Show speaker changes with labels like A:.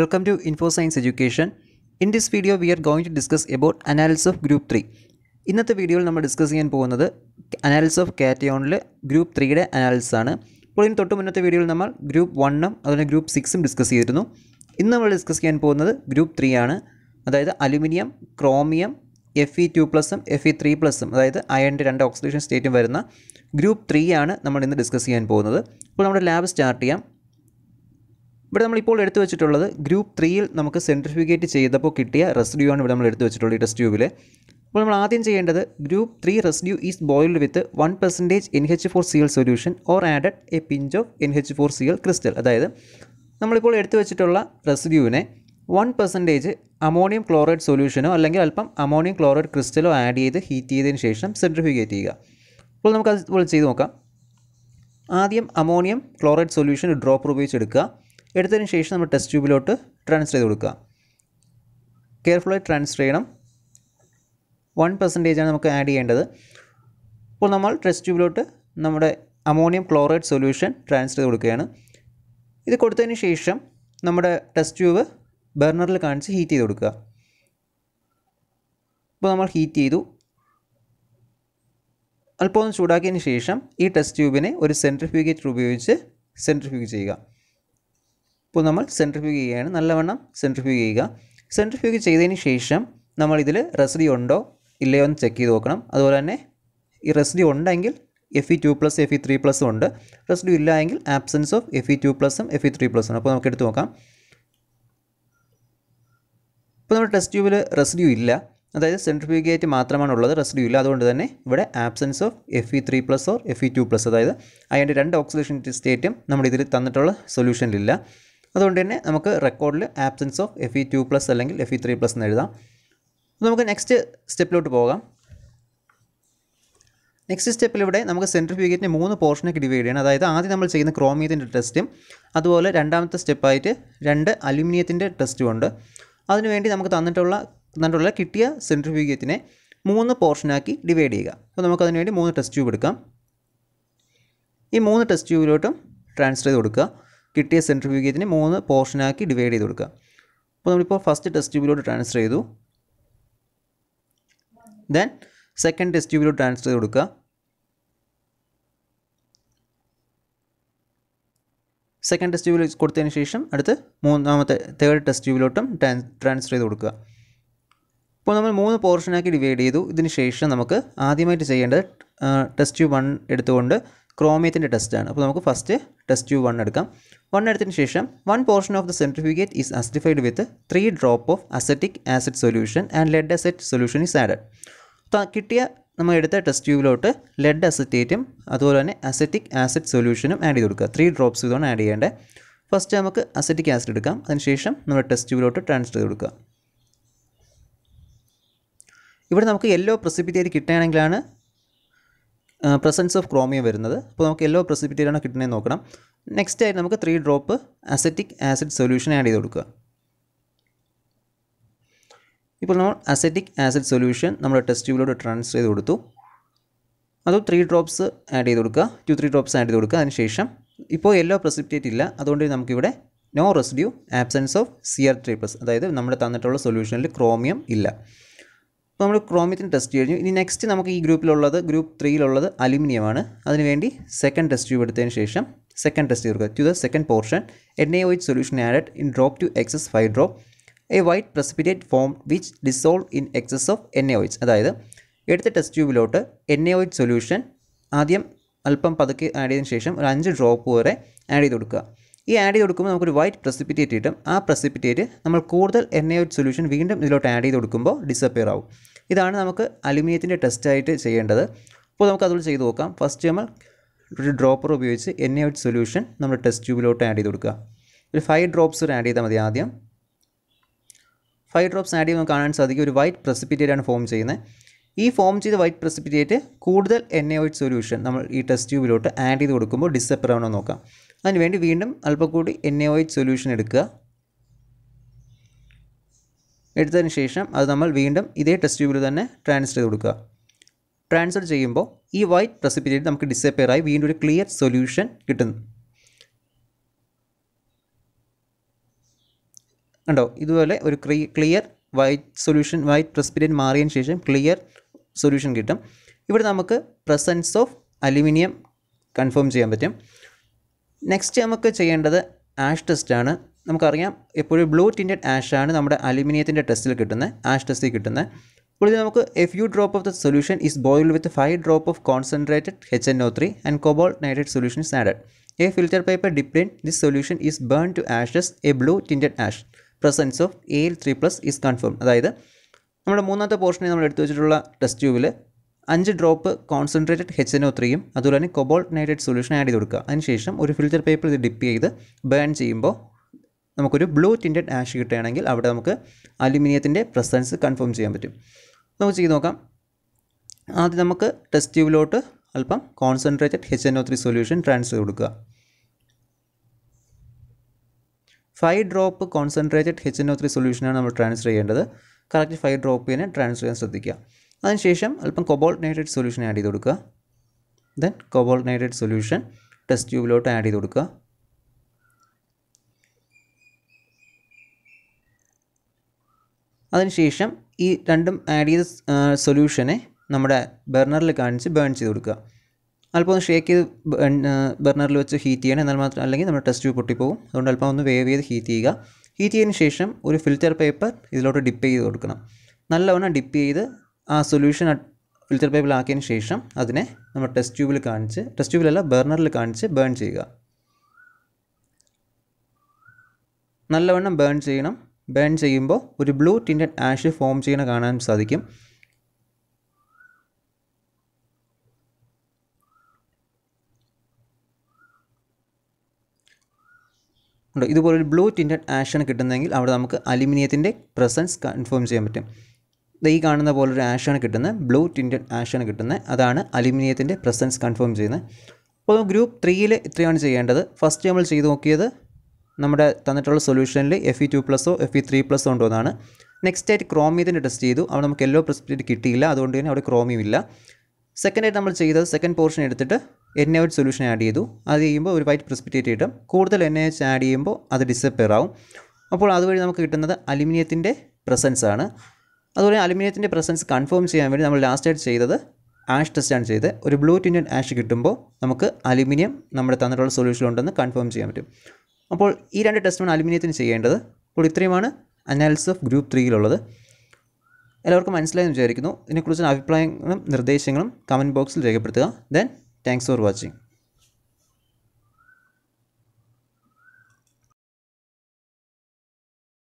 A: Welcome to Info Science Education. In this video we are going to discuss about analysis of group 3. ഇന്നത്തെ വീഡിയോയിൽ നമ്മൾ discuss ചെയ്യാൻ പോകുന്നത് analysis of കാറ്റയോണിൽ group ത്രീയുടെ അനാലിസിസ് ആണ് അപ്പോൾ ഇതിന് തൊട്ട് മുന്നത്തെ വീഡിയോയിൽ നമ്മൾ ഗ്രൂപ്പ് വണ്ണും അതുപോലെ ഗ്രൂപ്പ് സിക്സും ഡിസ്കസ് ചെയ്തിരുന്നു ഇന്ന് നമ്മൾ ഡിസ്കസ് ചെയ്യാൻ പോകുന്നത് ഗ്രൂപ്പ് ത്രീ ആണ് അതായത് aluminium chromium F E two പ്ലസും എഫ് ഇ ത്രീ പ്ലസും അതായത് അയണിൻ്റെ രണ്ട് ഓക്സിഡേഷൻ സ്റ്റേറ്റും വരുന്ന ഗ്രൂപ്പ് ത്രീ ആണ് നമ്മൾ ഇന്ന് ഡിസ്കസ് ചെയ്യാൻ പോകുന്നത് അപ്പോൾ നമ്മുടെ ലാബ് സ്റ്റാർട്ട് ചെയ്യാം ഇവിടെ നമ്മളിപ്പോൾ എടുത്തു വെച്ചിട്ടുള്ളത് ഗ്രൂപ്പ് ത്രീയിൽ നമുക്ക് സെൻട്രിഫ്യൂഗേറ്റ് ചെയ്തപ്പോൾ കിട്ടിയ റെസിഡ്യൂ ആണ് ഇവിടെ നമ്മൾ എടുത്തു വെച്ചിട്ടുള്ളത് ഈ ടെസ്റ്റ് ട്യൂബിൽ അപ്പോൾ നമ്മൾ ആദ്യം ചെയ്യേണ്ടത് group three residue is boiled with one percentage N H four C L solution or added a pinch of N H four C L crystal അതായത് നമ്മളിപ്പോൾ എടുത്തു വെച്ചിട്ടുള്ള റെസിഡ്യൂവിനെ വൺ പെർസെൻറ്റേജ് അമോണിയം ക്ലോറൈഡ് സൊല്യൂഷനോ അല്ലെങ്കിൽ അല്പം അമോണിയം ക്ലോറൈഡ് ക്രിസ്റ്റലോ ആഡ് ചെയ്ത് ഹീറ്റ് ചെയ്തതിന് ശേഷം സെൻട്രിഫ്യൂഗേറ്റ് ചെയ്യുക അപ്പോൾ നമുക്ക് നമുക്കത് ചെയ്ത് നോക്കാം ആദ്യം അമോണിയം ക്ലോറൈഡ് സൊല്യൂഷൻ ഡ്രോപ്പർ ഉപയോഗിച്ച് എടുക്കുക എടുത്തതിന് ശേഷം നമ്മൾ ടെസ്റ്റ് ട്യൂബിലോട്ട് ട്രാൻസ്ഫർ ചെയ്ത് കൊടുക്കുക കെയർഫുള്ളായി ട്രാൻസ്ഫർ ചെയ്യണം വൺ പെർസെൻറ്റേജാണ് നമുക്ക് ആഡ് ചെയ്യേണ്ടത് അപ്പോൾ നമ്മൾ ടെസ്റ്റ് ട്യൂബിലോട്ട് നമ്മുടെ അമോണിയം ക്ലോറൈഡ് സൊല്യൂഷൻ ട്രാൻസ്ഫർ ചെയ്ത് കൊടുക്കുകയാണ് ഇത് കൊടുത്തതിന് ശേഷം നമ്മുടെ ടെസ്റ്റ് ട്യൂബ് ബർണറിൽ കാണിച്ച് ഹീറ്റ് ചെയ്ത് കൊടുക്കുക ഇപ്പോൾ നമ്മൾ ഹീറ്റ് ചെയ്തു അല്പം ചൂടാക്കിയതിന് ശേഷം ഈ ടെസ്റ്റ് ട്യൂബിനെ ഒരു സെൻട്രിഫ്യൂഗേറ്റർ ഉപയോഗിച്ച് സെൻട്രിഫ്യൂഗ് ചെയ്യുക ഇപ്പോൾ നമ്മൾ സെൻട്രിഫ്യൂഗ് ചെയ്യുകയാണ് നല്ലവണ്ണം സെൻട്രിഫ്യൂഗ് ചെയ്യുക സെൻട്രിഫ്യൂഗ് ചെയ്തതിന് ശേഷം നമ്മൾ ഇതിൽ റെസിഡി ഉണ്ടോ ഇല്ലയോ എന്ന് ചെക്ക് ചെയ്ത് നോക്കണം അതുപോലെ തന്നെ ഈ റെസിഡി ഉണ്ടെങ്കിൽ F E two plus F E three പ്ലസും ഉണ്ട് റെസിഡി ഇല്ല എങ്കിൽ absence of F E two പ്ലസും എഫ് ഇ ത്രീ പ്ലസും അപ്പോൾ നമുക്ക് എടുത്ത് നോക്കാം ഇപ്പോൾ നമ്മുടെ ടെസ്റ്റ് ട്യൂബിൽ റെസിഡി ഇല്ല അതായത് സെൻട്രിഫ്യൂഗേറ്റ് മാത്രമാണ് ഉള്ളത് റെസിഡി ഇല്ല അതുകൊണ്ട് തന്നെ ഇവിടെ absence of F E three plus or F E two plus അതായത് അതിൻ്റെ രണ്ട് ഓക്സിഡേഷൻ സ്റ്റേറ്റും നമ്മുടെ ഇതിൽ തന്നിട്ടുള്ള സൊല്യൂഷനിലില്ല അതുകൊണ്ട് തന്നെ നമുക്ക് റെക്കോർഡിൽ absence of F E two plus അല്ലെങ്കിൽ എഫ് ഇ ത്രീ പ്ലസ് എന്ന് എഴുതാം നമുക്ക് നെക്സ്റ്റ് സ്റ്റെപ്പിലോട്ട് പോകാം നെക്സ്റ്റ് സ്റ്റെപ്പിൽ ഇവിടെ നമുക്ക് സെൻട്രിഫ്യൂഗേറ്റിനെ മൂന്ന് പോർഷനൊക്കെ ഡിവൈഡ് ചെയ്യണം അതായത് ആദ്യം നമ്മൾ ചെയ്യുന്ന ക്രോമിയത്തിൻ്റെ ടെസ്റ്റും അതുപോലെ രണ്ടാമത്തെ സ്റ്റെപ്പായിട്ട് രണ്ട് അലുമിനിയത്തിൻ്റെ ടെസ്റ്റും ഉണ്ട് അതിനുവേണ്ടി നമുക്ക് തന്നിട്ടുള്ള തന്നിട്ടുള്ള കിട്ടിയ സെൻട്രിഫ്യൂഗേറ്റിനെ മൂന്ന് പോർഷനാക്കി ഡിവൈഡ് ചെയ്യുക അപ്പോൾ നമുക്ക് അതിനുവേണ്ടി മൂന്ന് ടെസ്റ്റ് ട്യൂബ് എടുക്കാം ഈ മൂന്ന് ടെസ്റ്റ് ട്യൂബിലോട്ടും ട്രാൻസ്ഫർ ചെയ്ത് കൊടുക്കുക കിട്ടിയ സെൻട്രിഫ്യൂഗേറ്റിനെ മൂന്ന് പോർഷനാക്കി ഡിവൈഡ് ചെയ്ത് കൊടുക്കുക അപ്പോൾ നമ്മളിപ്പോൾ ഫസ്റ്റ് ടെസ്റ്റ് ട്യൂബിലോട്ട് ട്രാൻസ്ഫർ ചെയ്തു ദെൻ സെക്കൻഡ് ടെസ്റ്റ് ട്യൂബിലോട്ട് ട്രാൻസ്ഫർ ചെയ്ത് കൊടുക്കുക സെക്കൻഡ് ടെസ്റ്റ് ട്യൂബിൽ കൊടുത്തതിന് ശേഷം അടുത്ത് മൂന്നാമത്തെ തേർഡ് ടെസ്റ്റ് ട്യൂബിലോട്ടും ട്രാൻസ്ഫർ ചെയ്ത് കൊടുക്കുക അപ്പോൾ നമ്മൾ മൂന്ന് പോർഷനാക്കി ഡിവൈഡ് ചെയ്തു ഇതിന് ശേഷം നമുക്ക് ആദ്യമായിട്ട് ചെയ്യേണ്ടത് ടെസ്റ്റ് ട്യൂബ് വൺ എടുത്തുകൊണ്ട് ക്രോമിയത്തിൻ്റെ ആണ് അപ്പോൾ നമുക്ക് ഫസ്റ്റ് ടെസ്റ്റ് ട്യൂബ് വൺ എടുക്കാം വൺ എടുത്തതിന് ശേഷം one portion of the centrifugate is acidified with three drop of acetic acid solution and lead acetate solution is added അപ്പോൾ കിട്ടിയ നമ്മൾ എടുത്ത ടെസ്റ്റ് ട്യൂബിലോട്ട് ലെഡ് അസറ്റേറ്റും അതുപോലെ തന്നെ അസറ്റിക് ആസിഡ് സൊല്യൂഷനും ആഡ് ചെയ്ത് കൊടുക്കുക ത്രീ ഡ്രോപ്സ് ഇതാണ് ആഡ് ചെയ്യേണ്ടത് ഫസ്റ്റ് നമുക്ക് അസറ്റിക് ആസിഡ് എടുക്കാം അതിനുശേഷം നമ്മുടെ ടെസ്റ്റ് ട്യൂബിലോട്ട് ട്രാൻസ്ഫർ ചെയ്ത് കൊടുക്കുക ഇവിടെ നമുക്ക് യെല്ലോ പ്രസിപ്പിറ്റേറ്റ് കിട്ടുകയാണെങ്കിലാണ് പ്രസൻസ് ഓഫ് ക്രോമിയം വരുന്നത് അപ്പോൾ നമുക്ക് യെല്ലോ പ്രസിപ്പിറ്റേറ്റാണ് കിട്ടുന്നത് നോക്കണം നെക്സ്റ്റ് ആയിട്ട് നമുക്ക് three drop acetic acid solution add ചെയ്ത് കൊടുക്കുക ഇപ്പോൾ നമ്മൾ അസറ്റിക് ആസിഡ് സൊല്യൂഷൻ നമ്മൾ ടെസ്റ്റ് ട്യൂബിലോട് ട്രാൻസ്ഫർ ചെയ്ത് കൊടുത്തു അതും ത്രീ ഡ്രോപ്സ് ആഡ് ചെയ്ത് കൊടുക്കുക ടു ത്രീ ഡ്രോപ്സ് ആഡ് ചെയ്ത് കൊടുക്കുക അതിനുശേഷം ഇപ്പോൾ യെല്ലോ പ്രസിപ്റ്റേറ്റ് ഇല്ല അതുകൊണ്ട് നമുക്കിവിടെ no residue absence of C R three plus അതായത് നമ്മുടെ തന്നിട്ടുള്ള സൊല്യൂഷനിൽ ക്രോമിയം ഇല്ല അപ്പോൾ നമ്മൾ ക്രോമിയത്തിന് ടെസ്റ്റ് കഴിഞ്ഞു ഇനി നെക്സ്റ്റ് നമുക്ക് ഈ ഗ്രൂപ്പിലുള്ളത് ഗ്രൂപ്പ് ത്രീയിലുള്ളത് അലുമിനിയമാണ് അതിനുവേണ്ടി സെക്കൻഡ് ടെസ്റ്റ് ട്യൂബ് എടുത്തതിന് ശേഷം സെക്കൻഡ് ടെസ്റ്റ് ചേർക്കുക to the second portion N A O H solution added in drop to excess five drop a white precipitate form which dissolve in excess of N A O Hs അതായത് എടുത്ത test ട്യൂബിലോട്ട് N A O H solution ആദ്യം അല്പം പതുക്കെ add ചെയ്തതിന് ശേഷം ഒരു അഞ്ച് ഡ്രോപ്പ് വരെ ആഡ് ചെയ്ത് കൊടുക്കുക ഈ ആഡ് ചെയ്ത് കൊടുക്കുമ്പോൾ നമുക്കൊരു വൈറ്റ് പ്രസിപ്പിറ്റേറ്റ് കിട്ടും ആ പ്രസിപ്പിറ്റേറ്റ് നമ്മൾ കൂടുതൽ എൻ എ ഒയിറ്റ് സൊല്യൂഷൻ വീണ്ടും ഇതിലോട്ട് ആഡ് ചെയ്ത് കൊടുക്കുമ്പോൾ ഡിസപ്പിയർ ആവും ഇതാണ് നമുക്ക് അലുമിനിയത്തിൻ്റെ ടെസ്റ്റായിട്ട് ചെയ്യേണ്ടത് അപ്പോൾ നമുക്ക് അതുകൊണ്ട് ചെയ്ത് നോക്കാം ഫസ്റ്റ് നമ്മൾ ഒരു ഡ്രോപ്പർ ഉപയോഗിച്ച് എൻ എ സൊല്യൂഷൻ നമ്മൾ ടെസ്റ്റ് ട്യൂബിലോട്ട് ആഡ് ചെയ്ത് കൊടുക്കുക ഒരു ഫൈവ് ഡ്രോപ്സ് ആഡ് ചെയ്താൽ മതി ആദ്യം ഫൈവ് ഡ്രോപ്സ് ആഡ് ചെയ്യുമ്പോൾ കാണാൻ സാധിക്കും ഒരു വൈറ്റ് പ്രസിപ്പിറ്റേറ്റ് ആണ് ഫോം ചെയ്യുന്നത് ഈ ഫോം ചെയ്ത വൈറ്റ് പ്രസിപ്പിറ്റേറ്റ് കൂടുതൽ എൻ എ സൊല്യൂഷൻ നമ്മൾ ഈ ടെസ്റ്റ് ട്യൂബിലോട്ട് ആഡ് ചെയ്ത് കൊടുക്കുമ്പോൾ ഡിസപ്പർ ആവണമെന്ന് നോക്കാം അതിനുവേണ്ടി വീണ്ടും അല്പം കൂടി എൻ എ സൊല്യൂഷൻ എടുക്കുക എടുത്തതിന് ശേഷം അത് നമ്മൾ വീണ്ടും ഇതേ ടെസ്റ്റ് ട്യൂബിൽ തന്നെ ട്രാൻസ്ഫർ ചെയ്ത് കൊടുക്കുക ട്രാൻസ്ഫർ ചെയ്യുമ്പോൾ ഈ വൈറ്റ് പ്രസിപ്പിറ്റേറ്റ് നമുക്ക് ഡിസപ്പയർ ആയി വീണ്ടും ഒരു ക്ലിയർ സൊല്യൂഷൻ കിട്ടുന്നു കണ്ടോ ഇതുപോലെ ഒരു clear white solution white precipitate മാറിയതിന് ശേഷം ക്ലിയർ സൊല്യൂഷൻ കിട്ടും ഇവിടെ നമുക്ക് പ്രസൻസ് ഓഫ് അലുമിനിയം കൺഫേം ചെയ്യാൻ പറ്റും നെക്സ്റ്റ് നമുക്ക് ചെയ്യേണ്ടത് ആഷ് ടെസ്റ്റാണ് നമുക്കറിയാം എപ്പോഴും ബ്ലൂ ടിൻറ്റഡ് ആഷാണ് നമ്മുടെ അലുമിനിയത്തിൻ്റെ ടെസ്റ്റിൽ കിട്ടുന്നത് ആഷ് ടെസ്റ്റിൽ കിട്ടുന്നത് അപ്പോൾ ഇത് നമുക്ക് few drop of the solution is boiled with five drop of concentrated H N O three and cobalt nitrate solution is added a filter paper dipped in this solution is burn to ashes a blue tinted ash presence of L three plus is confirm അതായത് നമ്മുടെ മൂന്നാമത്തെ പോർഷനിൽ നമ്മൾ എടുത്തു വെച്ചിട്ടുള്ള test ട്യൂബിൽ അഞ്ച് drop concentrated H N O ത്രീയും അതുപോലെ തന്നെ കൊബോൾ നൈട്രേറ്റ് സൊല്യൂഷൻ ആഡ് ചെയ്ത് കൊടുക്കുക അതിനുശേഷം ഒരു ഫിൽറ്റർ പേപ്പർ ഇത് ഡിപ്പ് ചെയ്ത് ബേൺ ചെയ്യുമ്പോൾ നമുക്കൊരു ബ്ലൂ ടിൻറ്റഡ് ആഷ് കിട്ടുകയാണെങ്കിൽ അവിടെ നമുക്ക് അലുമിനിയത്തിൻ്റെ പ്രസൻസ് കൺഫേം ചെയ്യാൻ പറ്റും നമുക്ക് ചെയ്ത് നോക്കാം ആദ്യം നമുക്ക് ടെസ്റ്റ് ട്യൂബിലോട്ട് അല്പം concentrated H N O three solution transfer കൊടുക്കുക five drop concentrated H N O three സൊല്യൂഷനാണ് നമ്മൾ ട്രാൻസ്ഫർ ചെയ്യേണ്ടത് കറക്റ്റ് ഫൈവ് തന്നെ ട്രാൻസ്ഫർ ചെയ്യാൻ ശ്രദ്ധിക്കുക അതിനുശേഷം അല്പം കൊബോൾട്ട് നൈട്രേറ്റ് സൊല്യൂഷൻ ആഡ് ചെയ്ത് കൊടുക്കുക then cobalt nitrate solution test ട്യൂബിലോട്ട് ആഡ് ചെയ്ത് കൊടുക്കുക അതിനുശേഷം ഈ രണ്ടും ആഡ് ചെയ്ത സൊല്യൂഷനെ നമ്മുടെ ബർണറിൽ കാണിച്ച് ബേൺ ചെയ്ത് കൊടുക്കുക അല്പം ഒന്ന് ഷേക്ക് ചെയ്ത് ബർണറിൽ വെച്ച് ഹീറ്റ് ചെയ്യണം എന്നാൽ മാത്രം അല്ലെങ്കിൽ നമ്മുടെ ടെസ്റ്റ് ട്യൂബ് പൊട്ടിപ്പോകും അതുകൊണ്ട് അല്പം ഒന്ന് വേവ് ചെയ്ത് ഹീറ്റ് ചെയ്യുക ഹീറ്റ് ചെയ്തതിന് ശേഷം ഒരു ഫിൽറ്റർ പേപ്പർ ഇതിലോട്ട് ഡിപ്പ് ചെയ്ത് കൊടുക്കണം നല്ലവണ്ണം ഡിപ്പ് ചെയ്ത് ആ സൊല്യൂഷൻ ഫിൽറ്റർ ആക്കിയതിന് ശേഷം അതിനെ നമ്മൾ ടെസ്റ്റ് ട്യൂബിൽ കാണിച്ച് ടെസ്റ്റ് ട്യൂബിലല്ല ബർണറിൽ കാണിച്ച് ബേൺ ചെയ്യുക നല്ലവണ്ണം ബേൺ ചെയ്യണം ബേൺ ചെയ്യുമ്പോൾ ഒരു ബ്ലൂ ടിൻറ്റഡ് ആഷ് ഫോം ചെയ്യണ കാണാൻ സാധിക്കും ഇതുപോലെ ഇതുപോലൊരു ബ്ലൂ ടിൻറ്റഡ് ആഷാണ് കിട്ടുന്നതെങ്കിൽ അവിടെ നമുക്ക് അലുമിനിയത്തിൻ്റെ പ്രസൻസ് കൺഫേം ചെയ്യാൻ പറ്റും ഈ കാണുന്ന പോലൊരു ആഷാണ് കിട്ടുന്നത് ബ്ലൂ ടിൻറ്റഡ് ആഷാണ് കിട്ടുന്നത് അതാണ് അലുമിനിയത്തിൻ്റെ പ്രസൻസ് കൺഫേം ചെയ്യുന്നത് അപ്പോൾ ഗ്രൂപ്പ് ത്രീയിൽ ഇത്രയാണ് ചെയ്യേണ്ടത് ഫസ്റ്റ് നമ്മൾ ചെയ്ത് നോക്കിയത് നമ്മുടെ തന്നിട്ടുള്ള സൊല്യൂഷനിൽ എഫ് ഇ ടു പ്ലസോ എഫ് ഇ ത്രീ പ്ലസോ ഉണ്ടോ എന്നാണ് നെക്സ്റ്റ് ആയിട്ട് ക്രോമിയതിൻ്റെ ടെസ്റ്റ് ചെയ്തു അവിടെ നമുക്ക് യെല്ലോ പ്രസിപ്റ്റേറ്റ് കിട്ടിയില്ല അതുകൊണ്ട് തന്നെ അവിടെ ക്രോമിയം ഇല്ല സെക്കൻഡ് ആയിട്ട് നമ്മൾ ചെയ്തത് സെക്കൻഡ് പോർഷൻ എടുത്തിട്ട് എൻ എച്ച് സൊല്യൂഷൻ ആഡ് ചെയ്തു അത് ചെയ്യുമ്പോൾ ഒരു വൈറ്റ് പ്രസിപ്റ്റേറ്റ് കിട്ടും കൂടുതൽ എൻ എച്ച് ആഡ് ചെയ്യുമ്പോൾ അത് ഡിസപ്പെയർ ആവും അപ്പോൾ അതുവഴി നമുക്ക് കിട്ടുന്നത് അലുമിനിയത്തിൻ്റെ പ്രസൻസ് ആണ് അതുപോലെ അലുമിനിയത്തിൻ്റെ പ്രസൻസ് കൺഫേം ചെയ്യാൻ വേണ്ടി നമ്മൾ ലാസ്റ്റ് ആയിട്ട് ചെയ്തത് ആഷ് ടെസ്റ്റാണ് ചെയ്തത് ഒരു ബ്ലൂ ടിൻറ്റഡ് ആഷ് കിട്ടുമ്പോൾ നമുക്ക് അലുമിനിയം നമ്മുടെ തന്നിട്ടുള്ള ഉണ്ടെന്ന് കൺഫേം ചെയ്യാൻ പറ്റും അപ്പോൾ ഈ രണ്ട് ടെസ്റ്റുമാണ് അലുമിനിയത്തിന് ചെയ്യേണ്ടത് അപ്പോൾ ഇത്രയുമാണ് അനാലിസിസ് ഓഫ് ഗ്രൂപ്പ് ത്രീയിലുള്ളത് എല്ലാവർക്കും മനസ്സിലായെന്ന് വിചാരിക്കുന്നു ഇതിനെക്കുറിച്ചുള്ള അഭിപ്രായങ്ങളും നിർദ്ദേശങ്ങളും കമൻറ്റ് ബോക്സിൽ രേഖപ്പെടുത്തുക ദെൻ താങ്ക്സ് ഫോർ വാച്ചിങ്